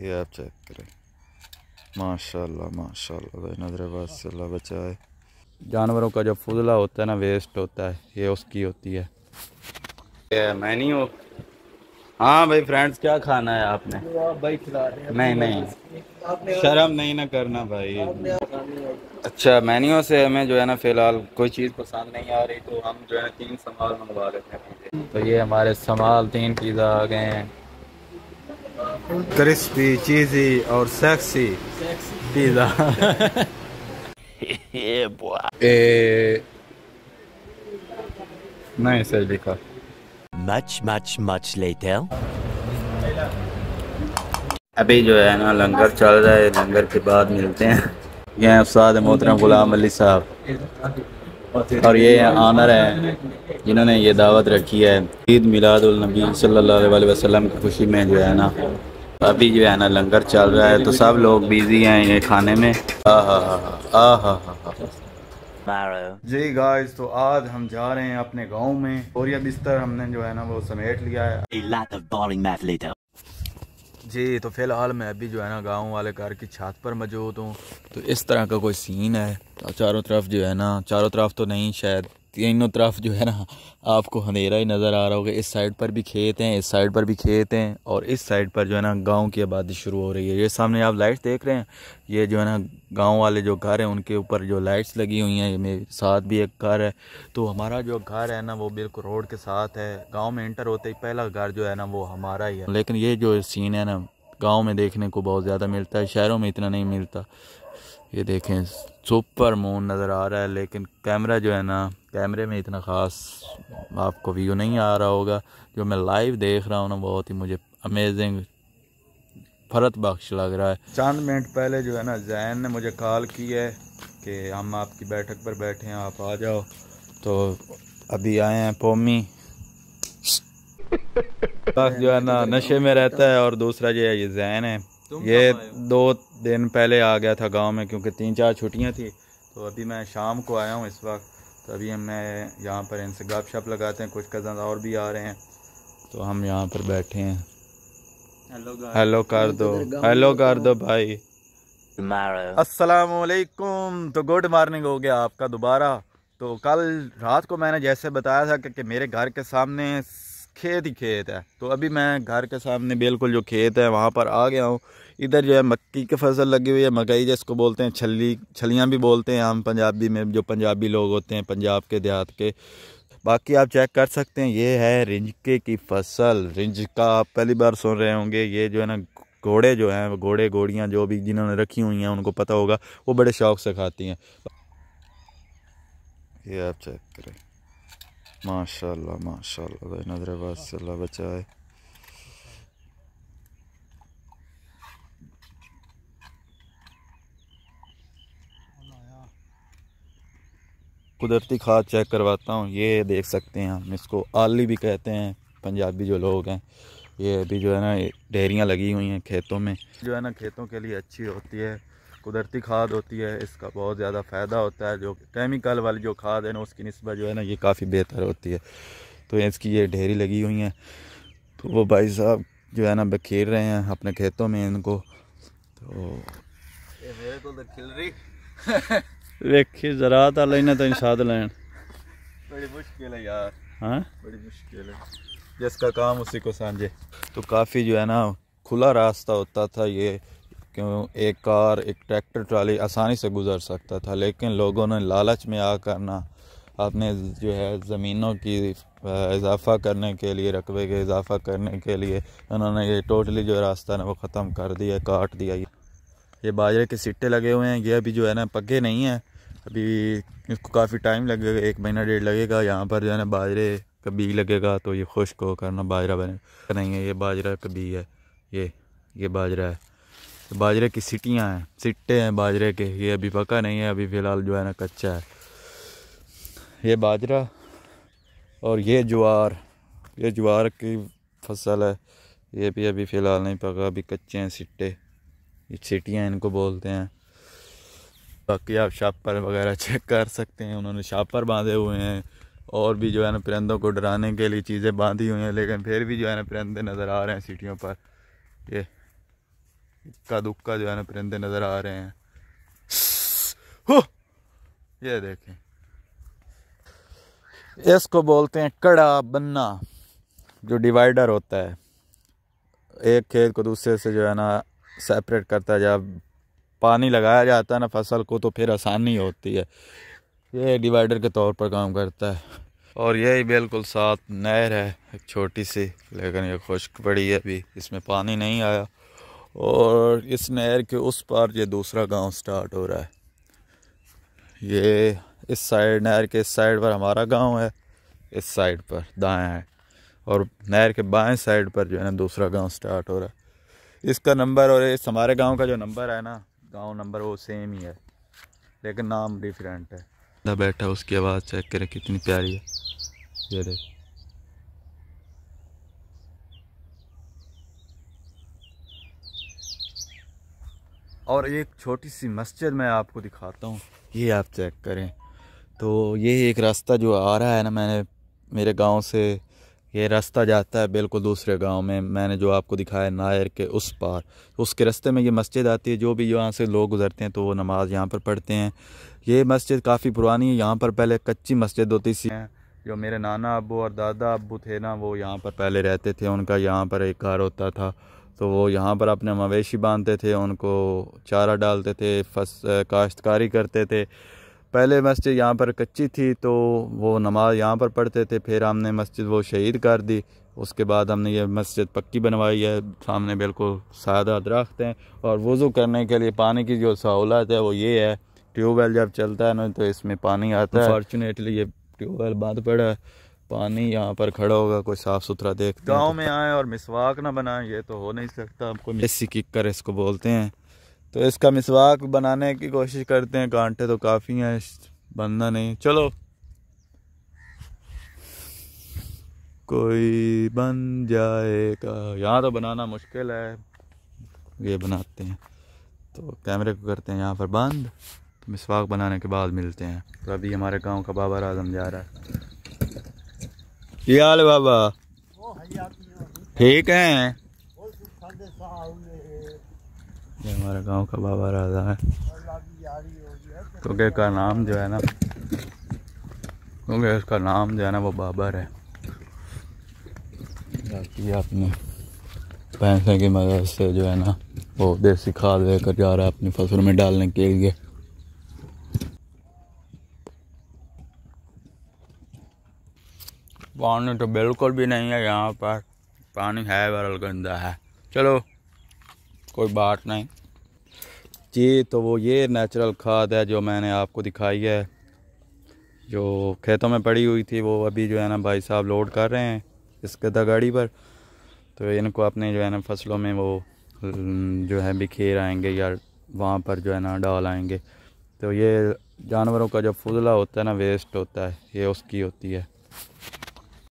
ये आप चेक करें माशाल्लाह माशाल्लाह भाई नजरबाज से अल्लाह बचाए जानवरों का जो फुजला होता है ना वेस्ट होता है ये उसकी होती है मैं नहीं हूँ हाँ भाई फ्रेंड्स क्या खाना है आपने भाई खिला रहे नहीं नहीं शर्म नहीं ना करना भाई अच्छा मैन्यू से हमें जो है ना फिलहाल कोई चीज़ पसंद नहीं आ रही तो हम जो है तीन समाल मंगवा लेते हैं तो ये हमारे समाल तीन पिज़्ज़ा आ गए हैं क्रिस्पी चीज़ी और सेक्सी पिज़्ज़ा नहीं सही लिखा मच मच मच later अभी जो है ना लंगर चल रहा है लंगर के बाद मिलते हैं यहाँ उस्ताद मोहतरम गुलाम अली साहब और ये आनर है जिन्होंने ये दावत रखी है ईद मिलादुलनबी सल्ला वसम की खुशी में जो है ना अभी जो है ना लंगर चल रहा है तो सब लोग बिजी हैं ये खाने में जी गाइस तो आज हम जा रहे हैं अपने गांव में और ये बिस्तर हमने जो है ना वो समेट लिया है जी तो फ़िलहाल मैं अभी जो है ना गांव वाले घर की छत पर मौजूद हूँ तो इस तरह का कोई सीन है तो चारों तरफ जो है ना चारों तरफ तो नहीं शायद तीनों तरफ जो है ना आपको अंधेरा ही नज़र आ रहा होगा इस साइड पर भी खेत हैं इस साइड पर भी खेत हैं और इस साइड पर जो है ना गांव की आबादी शुरू हो रही है ये सामने आप लाइट्स देख रहे हैं ये जो है ना गांव वाले जो घर हैं उनके ऊपर जो लाइट्स लगी हुई हैं ये मेरे साथ भी एक घर है तो हमारा जो घर है ना वो बिल्कुल रोड के साथ है गाँव में इंटर होते ही पहला घर जो है ना वो हमारा ही है लेकिन ये जो सीन है ना गाँव में देखने को बहुत ज़्यादा मिलता है शहरों में इतना नहीं मिलता ये देखें सुपर मून नज़र आ रहा है लेकिन कैमरा जो है ना कैमरे में इतना ख़ास आपको व्यू नहीं आ रहा होगा जो मैं लाइव देख रहा हूँ ना बहुत ही मुझे अमेजिंग फरत बख्श लग रहा है चंद मिनट पहले जो है ना जैन ने मुझे कॉल की है कि हम आपकी बैठक पर बैठे हैं आप आ जाओ तो अभी आए हैं पोमी जो है ना नशे में रहता है और दूसरा जो है ये जैन है ये दो दिन पहले आ गया था गांव में क्योंकि तीन चार छुट्टियां थी तो अभी मैं शाम को आया हूँ इस वक्त तो अभी मैं यहाँ पर इनसे गप शप लगाते हैं कुछ कज़न और भी आ रहे हैं तो हम यहाँ पर बैठे हैं हेलो कर दो हेलो कर दो भाई असलकुम तो गुड मॉर्निंग हो गया आपका दोबारा तो कल रात को मैंने जैसे बताया था कि मेरे घर के सामने खेत ही खेत है तो अभी मैं घर के सामने बिल्कुल जो खेत है वहाँ पर आ गया हूँ इधर जो है मक्की की फसल लगी हुई है मकई जिसको बोलते हैं छली छलियाँ भी बोलते हैं हम पंजाबी में जो पंजाबी लोग होते हैं पंजाब के देहात के बाकी आप चेक कर सकते हैं ये है रिंजके की फसल रिंजका आप पहली बार सुन रहे होंगे ये जो है ना घोड़े जो हैं घोड़े घोड़ियाँ जो भी जिन्होंने रखी हुई हैं उनको पता होगा वो बड़े शौक से खाती हैं ये आप चेक करें माशाल्लाह माशाल्लाह भाई नजर से अल्लाह बचाए कुदरती खाद चेक करवाता हूँ ये देख सकते हैं हम इसको आली भी कहते हैं पंजाबी जो लोग हैं ये अभी जो है ना डेयरियाँ लगी हुई हैं खेतों में जो है ना खेतों के लिए अच्छी होती है कुदरती खाद होती है इसका बहुत ज़्यादा फ़ायदा होता है जो केमिकल वाली जो खाद है ना उसकी नस्बत जो है ना ये काफ़ी बेहतर होती है तो इसकी ये ढेरी लगी हुई हैं तो वो भाई साहब जो है ना बखेर रहे हैं अपने खेतों में इनको तो मेरे को तो खिल रही देखिए जरा ਤਾਂ ਲੈਣਾ ਤਾਂ ਸਾਧ ਲੈਣ ਬੜੀ बड़ी मुश्किल है ਹਾਂ ਬੜੀ ਮੁਸ਼ਕਿਲ ਹੈ काम उसी को समझे तो काफ़ी जो है ना खुला रास्ता होता था ये क्यों एक कार एक ट्रैक्टर ट्राली आसानी से गुजर सकता था लेकिन लोगों ने लालच में आ करना अपने जो है ज़मीनों की इजाफा करने के लिए रकबे के इजाफा करने के लिए उन्होंने ये टोटली जो रास्ता ना वो ख़त्म कर दिया काट दिया ये बाजरे के सिट्टे लगे हुए हैं ये अभी जो है ना पके नहीं हैं अभी इसको काफ़ी टाइम लगेगा एक महीना डेढ़ लगेगा यहाँ पर जो है ना बाजरे का बीज लगेगा तो ये खुश्क होकर ना बाजरा बने नहीं है ये बाजरा का बीज है ये ये बाजरा है तो बाजरे की सिटियाँ हैं सिट्टे हैं बाजरे के ये अभी पका नहीं है अभी फ़िलहाल जो है ना कच्चा है ये बाजरा और ये ज्वार ये ज्वार की फसल है ये भी अभी फ़िलहाल नहीं पका अभी कच्चे हैं सिट्टे सिटियाँ इनको बोलते हैं बाकी आप शापर वगैरह चेक कर सकते हैं उन्होंने शापर बांधे हुए हैं और भी जो है ना परिंदों को डराने के लिए चीज़ें बांधी हुई हैं लेकिन फिर भी जो है ना परिंदे नज़र आ रहे हैं सीटियों पर ये इक्का दुक्का जो है ना परिंदे नज़र आ रहे हैं हो ये देखें इसको बोलते हैं कड़ा बन्ना जो डिवाइडर होता है एक खेत को दूसरे से जो है ना सेपरेट करता है जब पानी लगाया जाता है ना फसल को तो फिर आसानी होती है ये डिवाइडर के तौर पर काम करता है और यही बिल्कुल साथ नहर है एक छोटी सी लेकिन ये खुश्क पड़ी है अभी इसमें पानी नहीं आया और इस नहर के उस पार ये दूसरा गांव स्टार्ट हो रहा है ये इस साइड नहर के इस साइड पर हमारा गांव है इस साइड पर दाएं है और नहर के बाएं साइड पर जो है ना दूसरा गांव स्टार्ट हो रहा है इसका नंबर और इस हमारे गांव का जो नंबर है ना गांव नंबर वो सेम ही है लेकिन नाम डिफरेंट है बैठा उसकी आवाज़ चेक करें कितनी प्यारी है ये देख और एक छोटी सी मस्जिद मैं आपको दिखाता हूँ ये आप चेक करें तो ये एक रास्ता जो आ रहा है ना मैंने मेरे गांव से ये रास्ता जाता है बिल्कुल दूसरे गांव में मैंने जो आपको दिखाया नायर के उस पार उसके रास्ते में ये मस्जिद आती है जो भी यहाँ से लोग गुजरते हैं तो वो नमाज़ यहाँ पर पढ़ते हैं ये मस्जिद काफ़ी पुरानी है यहाँ पर पहले कच्ची मस्जिद होती सी हैं जो मेरे नाना अबू और दादा अबू थे ना वो यहाँ पर पहले रहते थे उनका यहाँ पर एक घर होता था तो वो यहाँ पर अपने मवेशी बांधते थे उनको चारा डालते थे फस काश्तकारी करते थे पहले मस्जिद यहाँ पर कच्ची थी तो वो नमाज़ यहाँ पर पढ़ते थे फिर हमने मस्जिद वो शहीद कर दी उसके बाद हमने ये मस्जिद पक्की बनवाई है सामने बिल्कुल सादा दरख्त हैं और वज़ू करने के लिए पानी की जो सहूलत है वो ये है ट्यूबवेल जब चलता है ना तो इसमें पानी आता है फॉर्चुनेटली ये ट्यूबवेल बंद पड़ा है पानी यहाँ पर खड़ा होगा कोई साफ सुथरा देख गाँव तो। में आए और मिसवाक ना बनाए ये तो हो नहीं सकता हमको मिस्सी किक्कर इसको बोलते हैं तो इसका मिसवाक बनाने की कोशिश करते हैं कांटे तो काफ़ी हैं बनना नहीं चलो कोई बन जाएगा यहाँ तो बनाना मुश्किल है ये बनाते हैं तो कैमरे को करते हैं यहाँ पर बंद तो मिसवाक बनाने के बाद मिलते हैं तो अभी हमारे गांव का बाबर आजम जा रहा है की हाल बाबा ठीक है ये हमारे गांव का बाबा राजा है तो क्योंकि का नाम जो है ना क्योंकि उसका नाम जो है ना वो बाबर है बाकी अपने पैसे की मदद से जो है ना वो देसी खाद लेकर जा रहा है अपनी फसल में डालने के लिए पानी तो बिल्कुल भी नहीं है यहाँ पर पानी है बरल गंदा है चलो कोई बात नहीं जी तो वो ये नेचुरल खाद है जो मैंने आपको दिखाई है जो खेतों में पड़ी हुई थी वो अभी जो है ना भाई साहब लोड कर रहे हैं इस गदा गाड़ी पर तो इनको अपने जो है ना फसलों में वो जो है बिखेर आएंगे या वहाँ पर जो है ना डाल आएंगे तो ये जानवरों का जो फुजला होता है ना वेस्ट होता है ये उसकी होती है